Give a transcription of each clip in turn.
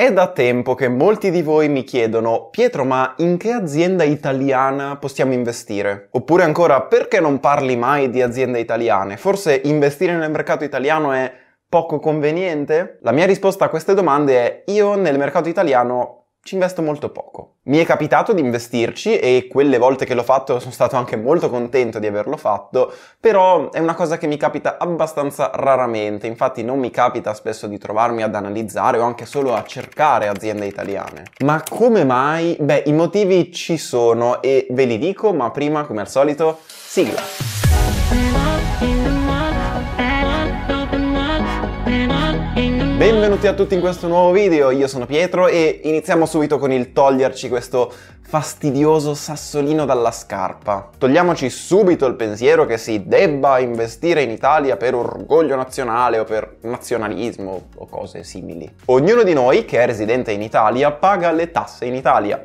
È da tempo che molti di voi mi chiedono Pietro ma in che azienda italiana possiamo investire? Oppure ancora perché non parli mai di aziende italiane? Forse investire nel mercato italiano è poco conveniente? La mia risposta a queste domande è io nel mercato italiano ci investo molto poco. Mi è capitato di investirci e quelle volte che l'ho fatto sono stato anche molto contento di averlo fatto, però è una cosa che mi capita abbastanza raramente, infatti non mi capita spesso di trovarmi ad analizzare o anche solo a cercare aziende italiane. Ma come mai? Beh, i motivi ci sono e ve li dico, ma prima, come al solito, sigla. Benvenuti a tutti in questo nuovo video, io sono Pietro e iniziamo subito con il toglierci questo fastidioso sassolino dalla scarpa. Togliamoci subito il pensiero che si debba investire in Italia per orgoglio nazionale o per nazionalismo o cose simili. Ognuno di noi che è residente in Italia paga le tasse in Italia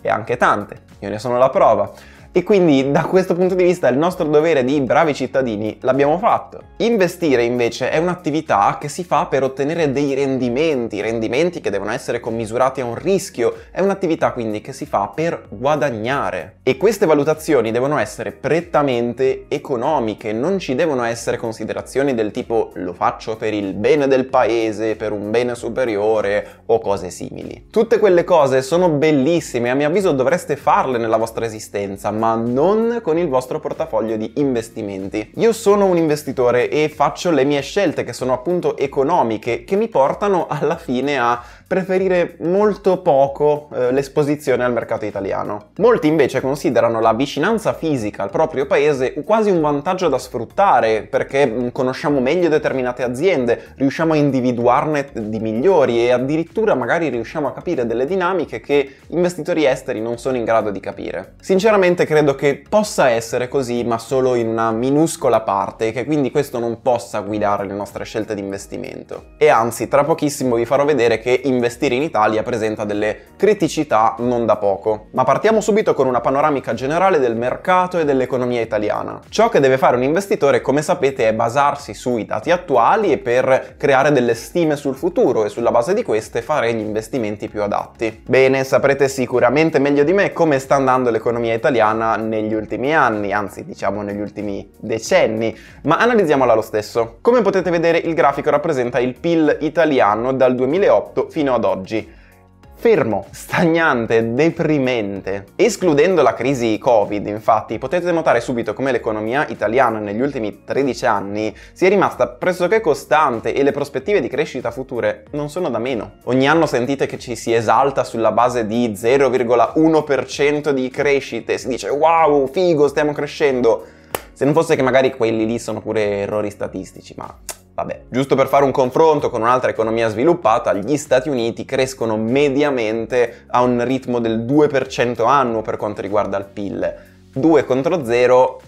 e anche tante, io ne sono la prova. E quindi da questo punto di vista il nostro dovere di bravi cittadini l'abbiamo fatto. Investire invece è un'attività che si fa per ottenere dei rendimenti, rendimenti che devono essere commisurati a un rischio, è un'attività quindi che si fa per guadagnare. E queste valutazioni devono essere prettamente economiche, non ci devono essere considerazioni del tipo lo faccio per il bene del paese, per un bene superiore o cose simili. Tutte quelle cose sono bellissime, a mio avviso dovreste farle nella vostra esistenza, ma ma non con il vostro portafoglio di investimenti. Io sono un investitore e faccio le mie scelte che sono appunto economiche che mi portano alla fine a preferire molto poco eh, l'esposizione al mercato italiano. Molti invece considerano la vicinanza fisica al proprio paese quasi un vantaggio da sfruttare perché mm, conosciamo meglio determinate aziende, riusciamo a individuarne di migliori e addirittura magari riusciamo a capire delle dinamiche che investitori esteri non sono in grado di capire. Sinceramente credo credo che possa essere così, ma solo in una minuscola parte, e che quindi questo non possa guidare le nostre scelte di investimento. E anzi, tra pochissimo vi farò vedere che investire in Italia presenta delle criticità non da poco. Ma partiamo subito con una panoramica generale del mercato e dell'economia italiana. Ciò che deve fare un investitore, come sapete, è basarsi sui dati attuali e per creare delle stime sul futuro e sulla base di queste fare gli investimenti più adatti. Bene, saprete sicuramente meglio di me come sta andando l'economia italiana italiana negli ultimi anni, anzi diciamo negli ultimi decenni, ma analizziamola lo stesso. Come potete vedere il grafico rappresenta il PIL italiano dal 2008 fino ad oggi fermo, stagnante, deprimente. Escludendo la crisi Covid, infatti, potete notare subito come l'economia italiana negli ultimi 13 anni sia rimasta pressoché costante e le prospettive di crescita future non sono da meno. Ogni anno sentite che ci si esalta sulla base di 0,1% di crescite, si dice wow, figo, stiamo crescendo. Se non fosse che magari quelli lì sono pure errori statistici, ma Vabbè, giusto per fare un confronto con un'altra economia sviluppata, gli Stati Uniti crescono mediamente a un ritmo del 2% annuo per quanto riguarda il PIL. 2 contro 0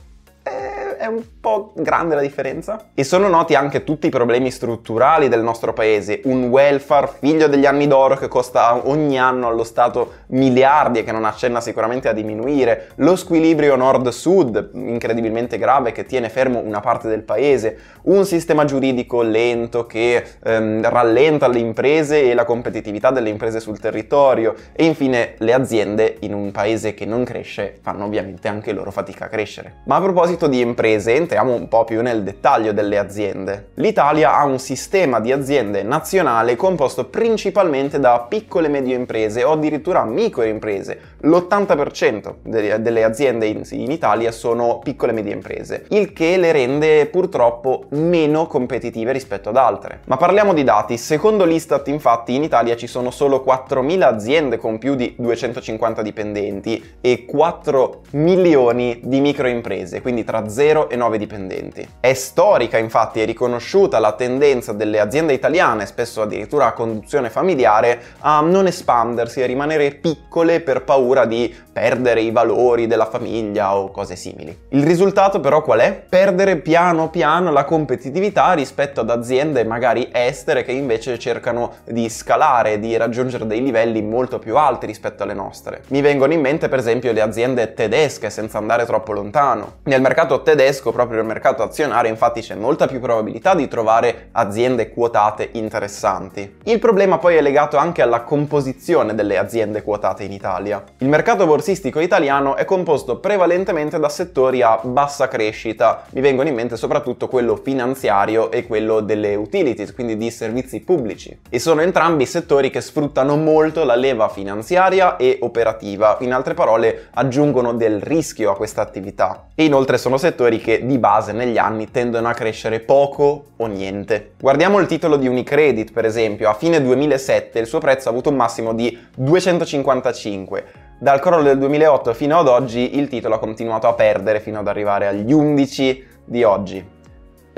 è un po' grande la differenza. E sono noti anche tutti i problemi strutturali del nostro paese, un welfare figlio degli anni d'oro che costa ogni anno allo Stato miliardi e che non accenna sicuramente a diminuire, lo squilibrio nord-sud incredibilmente grave che tiene fermo una parte del paese, un sistema giuridico lento che ehm, rallenta le imprese e la competitività delle imprese sul territorio e infine le aziende in un paese che non cresce fanno ovviamente anche loro fatica a crescere. Ma a proposito di imprese, imprese entriamo un po' più nel dettaglio delle aziende. L'Italia ha un sistema di aziende nazionale composto principalmente da piccole e medie imprese o addirittura microimprese. L'80% delle aziende in Italia sono piccole e medie imprese, il che le rende purtroppo meno competitive rispetto ad altre. Ma parliamo di dati, secondo l'Istat infatti in Italia ci sono solo 4.000 aziende con più di 250 dipendenti e 4 milioni di microimprese, quindi tra 0 e 9 dipendenti. È storica infatti e riconosciuta la tendenza delle aziende italiane, spesso addirittura a conduzione familiare, a non espandersi e rimanere piccole per paura di perdere i valori della famiglia o cose simili. Il risultato però qual è? Perdere piano piano la competitività rispetto ad aziende magari estere che invece cercano di scalare, di raggiungere dei livelli molto più alti rispetto alle nostre. Mi vengono in mente per esempio le aziende tedesche senza andare troppo lontano. Nel mercato tedesco gigantesco proprio nel mercato azionario, infatti c'è molta più probabilità di trovare aziende quotate interessanti. Il problema poi è legato anche alla composizione delle aziende quotate in Italia. Il mercato borsistico italiano è composto prevalentemente da settori a bassa crescita, mi vengono in mente soprattutto quello finanziario e quello delle utilities, quindi di servizi pubblici. E sono entrambi settori che sfruttano molto la leva finanziaria e operativa, in altre parole aggiungono del rischio a questa attività. E inoltre sono settori che che di base negli anni tendono a crescere poco o niente. Guardiamo il titolo di Unicredit, per esempio, a fine 2007 il suo prezzo ha avuto un massimo di 255 dal crollo del 2008 fino ad oggi il titolo ha continuato a perdere fino ad arrivare agli 11 di oggi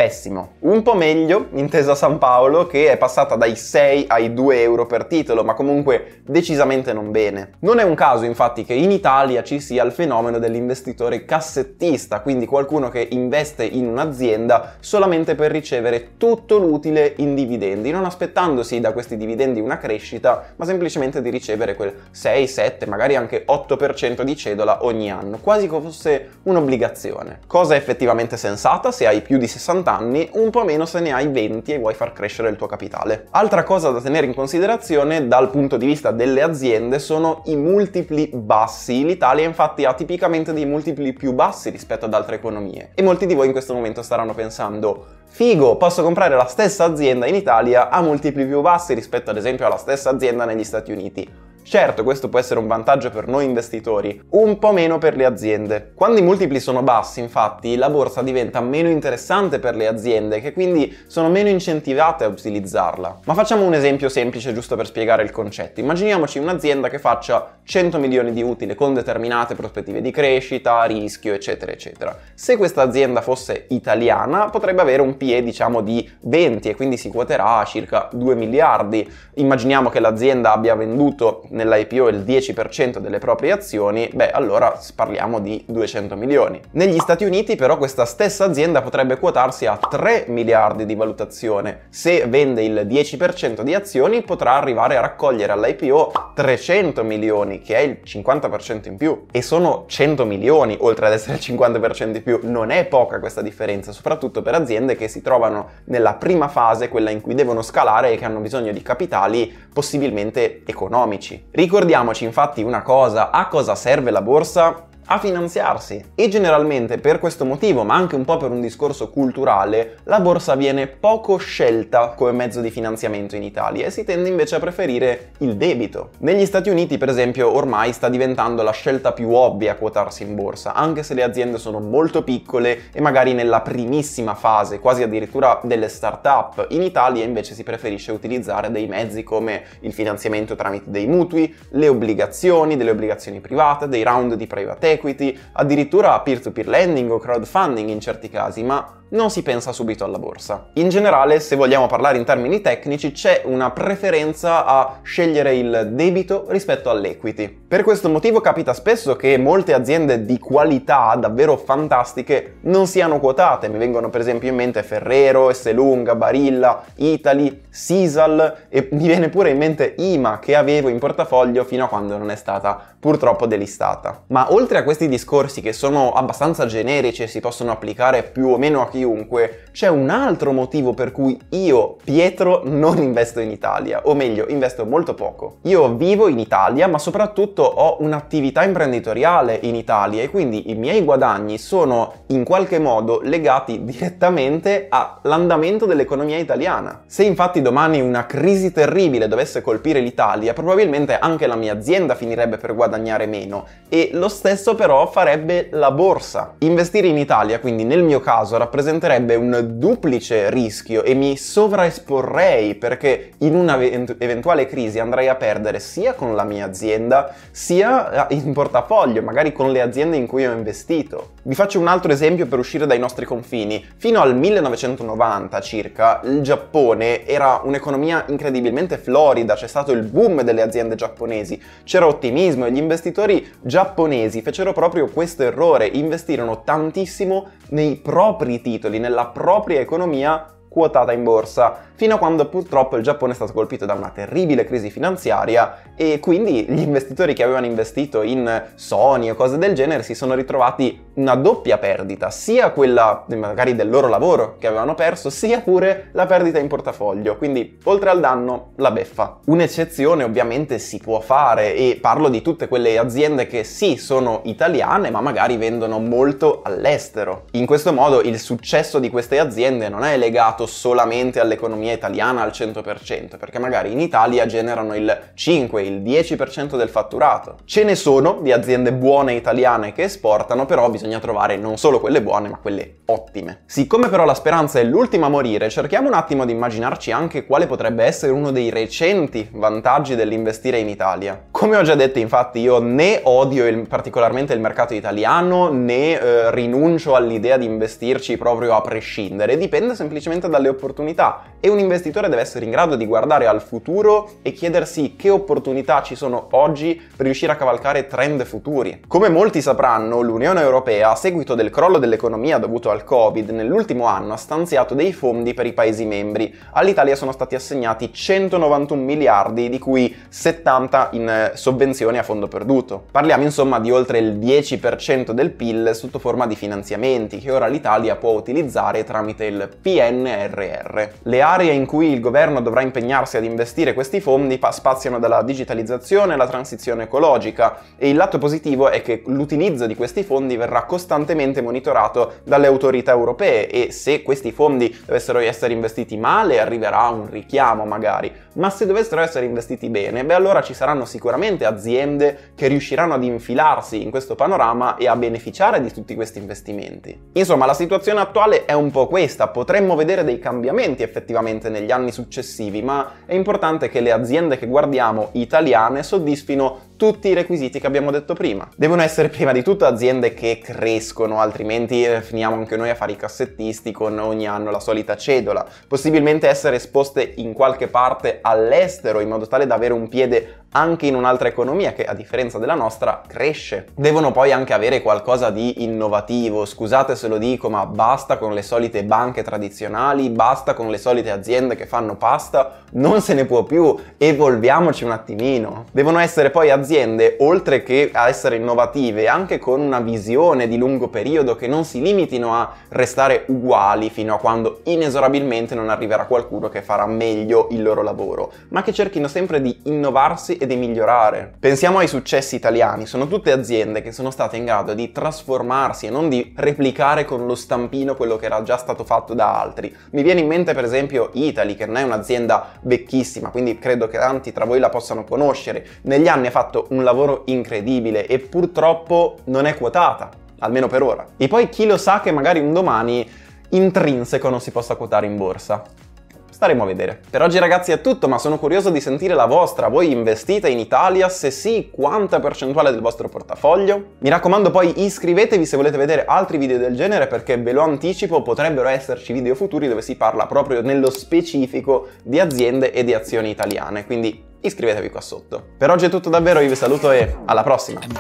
pessimo. Un po' meglio Intesa San Paolo che è passata dai 6 ai 2 euro per titolo, ma comunque decisamente non bene. Non è un caso infatti che in Italia ci sia il fenomeno dell'investitore cassettista, quindi qualcuno che investe in un'azienda solamente per ricevere tutto l'utile in dividendi, non aspettandosi da questi dividendi una crescita, ma semplicemente di ricevere quel 6, 7, magari anche 8% di cedola ogni anno, quasi come fosse un'obbligazione. Cosa effettivamente sensata se hai più di 60 50 anni, un po' meno se ne hai 20 e vuoi far crescere il tuo capitale. Altra cosa da tenere in considerazione dal punto di vista delle aziende sono i multipli bassi. L'Italia infatti ha tipicamente dei multipli più bassi rispetto ad altre economie e molti di voi in questo momento staranno pensando Figo, posso comprare la stessa azienda in Italia a multipli più bassi rispetto ad esempio alla stessa azienda negli Stati Uniti Certo, questo può essere un vantaggio per noi investitori, un po' meno per le aziende. Quando i multipli sono bassi, infatti, la borsa diventa meno interessante per le aziende, che quindi sono meno incentivate a utilizzarla. Ma facciamo un esempio semplice giusto per spiegare il concetto. Immaginiamoci un'azienda che faccia 100 milioni di utile con determinate prospettive di crescita, rischio, eccetera, eccetera. Se questa azienda fosse italiana, potrebbe avere un PE, diciamo, di 20 e quindi si quoterà a circa 2 miliardi. Immaginiamo che l'azienda abbia venduto nell'IPO il 10% delle proprie azioni, beh allora parliamo di 200 milioni. Negli Stati Uniti però questa stessa azienda potrebbe quotarsi a 3 miliardi di valutazione. Se vende il 10% di azioni potrà arrivare a raccogliere all'IPO 300 milioni, che è il 50% in più. E sono 100 milioni oltre ad essere il 50% in più. Non è poca questa differenza, soprattutto per aziende che si trovano nella prima fase, quella in cui devono scalare e che hanno bisogno di capitali possibilmente economici. Ricordiamoci infatti una cosa, a cosa serve la borsa? a finanziarsi. E generalmente per questo motivo, ma anche un po' per un discorso culturale, la borsa viene poco scelta come mezzo di finanziamento in Italia e si tende invece a preferire il debito. Negli Stati Uniti, per esempio, ormai sta diventando la scelta più ovvia quotarsi in borsa, anche se le aziende sono molto piccole e magari nella primissima fase, quasi addirittura delle start-up. In Italia invece si preferisce utilizzare dei mezzi come il finanziamento tramite dei mutui, le obbligazioni, delle obbligazioni private, dei round di private equity, addirittura peer-to-peer lending o crowdfunding in certi casi, ma non si pensa subito alla borsa. In generale, se vogliamo parlare in termini tecnici, c'è una preferenza a scegliere il debito rispetto all'equity. Per questo motivo capita spesso che molte aziende di qualità davvero fantastiche non siano quotate, mi vengono per esempio in mente Ferrero, Esselunga, Barilla, Italy, Sisal e mi viene pure in mente IMA che avevo in portafoglio fino a quando non è stata purtroppo delistata. Ma oltre a questi discorsi che sono abbastanza generici e si possono applicare più o meno a chi chiunque, c'è un altro motivo per cui io, Pietro, non investo in Italia, o meglio, investo molto poco. Io vivo in Italia, ma soprattutto ho un'attività imprenditoriale in Italia e quindi i miei guadagni sono in qualche modo legati direttamente all'andamento dell'economia italiana. Se infatti domani una crisi terribile dovesse colpire l'Italia, probabilmente anche la mia azienda finirebbe per guadagnare meno e lo stesso però farebbe la borsa. Investire in Italia, quindi nel mio caso, rappresenta rappresenterebbe un duplice rischio e mi sovraesporrei perché in una eventuale crisi andrei a perdere sia con la mia azienda sia eh, in portafoglio, magari con le aziende in cui ho investito. Vi faccio un altro esempio per uscire dai nostri confini. Fino al 1990 circa, il Giappone era un'economia incredibilmente florida, c'è stato il boom delle aziende giapponesi, c'era ottimismo e gli investitori giapponesi fecero proprio questo errore, investirono tantissimo nei propri titoli, nella propria economia quotata in borsa, fino a quando purtroppo il Giappone è stato colpito da una terribile crisi finanziaria e quindi gli investitori che avevano investito in Sony o cose del genere si sono ritrovati una doppia perdita, sia quella magari del loro lavoro che avevano perso, sia pure la perdita in portafoglio, quindi oltre al danno la beffa. Un'eccezione ovviamente si può fare e parlo di tutte quelle aziende che sì sono italiane ma magari vendono molto all'estero. In questo modo il successo di queste aziende non è legato legato solamente all'economia italiana al 100%, perché magari in Italia generano il 5, il 10% del fatturato. Ce ne sono di aziende buone italiane che esportano, però bisogna trovare non solo quelle buone, ma quelle ottime. Siccome però la speranza è l'ultima a morire, cerchiamo un attimo di immaginarci anche quale potrebbe essere uno dei recenti vantaggi dell'investire in Italia. Come ho già detto, infatti, io né odio il, particolarmente il mercato italiano, né eh, rinuncio all'idea di investirci proprio a prescindere, dipende semplicemente scoperta dalle opportunità e un investitore deve essere in grado di guardare al futuro e chiedersi che opportunità ci sono oggi per riuscire a cavalcare trend futuri. Come molti sapranno, l'Unione Europea, a seguito del crollo dell'economia dovuto al Covid, nell'ultimo anno ha stanziato dei fondi per i Paesi membri. All'Italia sono stati assegnati 191 miliardi, di cui 70 in eh, sovvenzioni a fondo perduto. Parliamo insomma di oltre il 10% del PIL sotto forma di finanziamenti, che ora l'Italia può utilizzare tramite il PNR. PNRR. Le aree in cui il governo dovrà impegnarsi ad investire questi fondi spaziano dalla digitalizzazione alla transizione ecologica e il lato positivo è che l'utilizzo di questi fondi verrà costantemente monitorato dalle autorità europee e se questi fondi dovessero essere investiti male arriverà un richiamo magari, ma se dovessero essere investiti bene, beh allora ci saranno sicuramente aziende che riusciranno ad infilarsi in questo panorama e a beneficiare di tutti questi investimenti. Insomma, la situazione attuale è un po' questa, potremmo vedere dei cambiamenti effettivamente negli anni successivi, ma è importante che le aziende che guardiamo italiane soddisfino tutti i requisiti che abbiamo detto prima. Devono essere prima di tutto aziende che crescono, altrimenti eh, finiamo anche noi a fare i cassettisti con ogni anno la solita cedola. Possibilmente essere esposte in qualche parte all'estero in modo tale da avere un piede anche in un'altra economia che a differenza della nostra cresce. Devono poi anche avere qualcosa di innovativo, scusate se lo dico ma basta con le solite banche tradizionali, basta con le solite aziende che fanno pasta, non se ne può più, evolviamoci un attimino. Devono essere poi aziende aziende, oltre che a essere innovative, anche con una visione di lungo periodo che non si limitino a restare uguali fino a quando inesorabilmente non arriverà qualcuno che farà meglio il loro lavoro, ma che cerchino sempre di innovarsi e di migliorare. Pensiamo ai successi italiani, sono tutte aziende che sono state in grado di trasformarsi e non di replicare con lo stampino quello che era già stato fatto da altri. Mi viene in mente per esempio Italy, che non è un'azienda vecchissima, quindi credo che tanti tra voi la possano conoscere. Negli anni ha fatto fatto un lavoro incredibile e purtroppo non è quotata, almeno per ora. E poi chi lo sa che magari un domani intrinseco non si possa quotare in borsa. Staremo a vedere. Per oggi ragazzi è tutto, ma sono curioso di sentire la vostra. Voi investite in Italia? Se sì, quanta percentuale del vostro portafoglio? Mi raccomando poi iscrivetevi se volete vedere altri video del genere perché ve lo anticipo, potrebbero esserci video futuri dove si parla proprio nello specifico di aziende e di azioni italiane. Quindi iscrivetevi qua sotto. Per oggi è tutto davvero, io vi saluto e alla prossima!